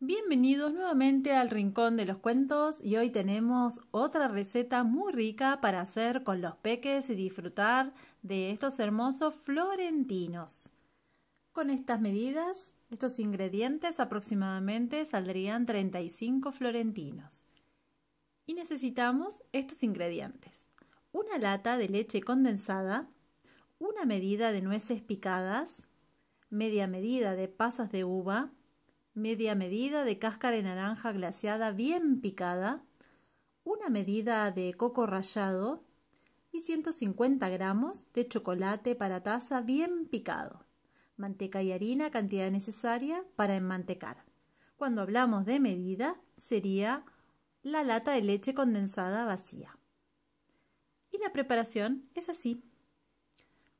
Bienvenidos nuevamente al Rincón de los Cuentos y hoy tenemos otra receta muy rica para hacer con los peques y disfrutar de estos hermosos florentinos. Con estas medidas, estos ingredientes aproximadamente saldrían 35 florentinos. Y necesitamos estos ingredientes. Una lata de leche condensada, una medida de nueces picadas, media medida de pasas de uva, media medida de cáscara de naranja glaseada bien picada, una medida de coco rallado y 150 gramos de chocolate para taza bien picado. Manteca y harina, cantidad necesaria para enmantecar. Cuando hablamos de medida, sería la lata de leche condensada vacía. Y la preparación es así.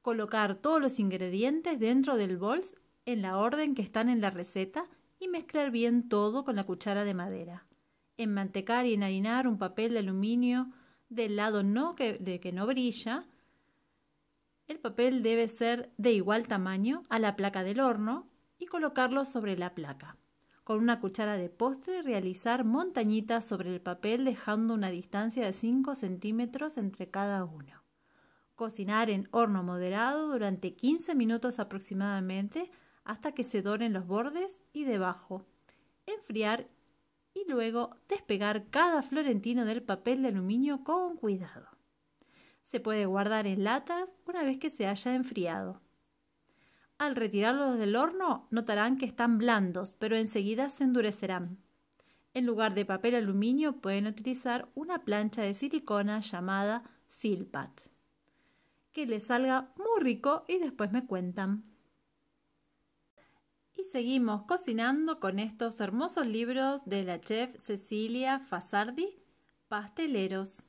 Colocar todos los ingredientes dentro del bols en la orden que están en la receta y mezclar bien todo con la cuchara de madera. Enmantecar y enharinar un papel de aluminio del lado no que, de que no brilla. El papel debe ser de igual tamaño a la placa del horno y colocarlo sobre la placa. Con una cuchara de postre realizar montañitas sobre el papel dejando una distancia de 5 centímetros entre cada uno. Cocinar en horno moderado durante 15 minutos aproximadamente hasta que se doren los bordes y debajo. Enfriar y luego despegar cada florentino del papel de aluminio con cuidado. Se puede guardar en latas una vez que se haya enfriado. Al retirarlos del horno notarán que están blandos, pero enseguida se endurecerán. En lugar de papel aluminio pueden utilizar una plancha de silicona llamada Silpat. Que les salga muy rico y después me cuentan. Y seguimos cocinando con estos hermosos libros de la chef Cecilia Fasardi, Pasteleros.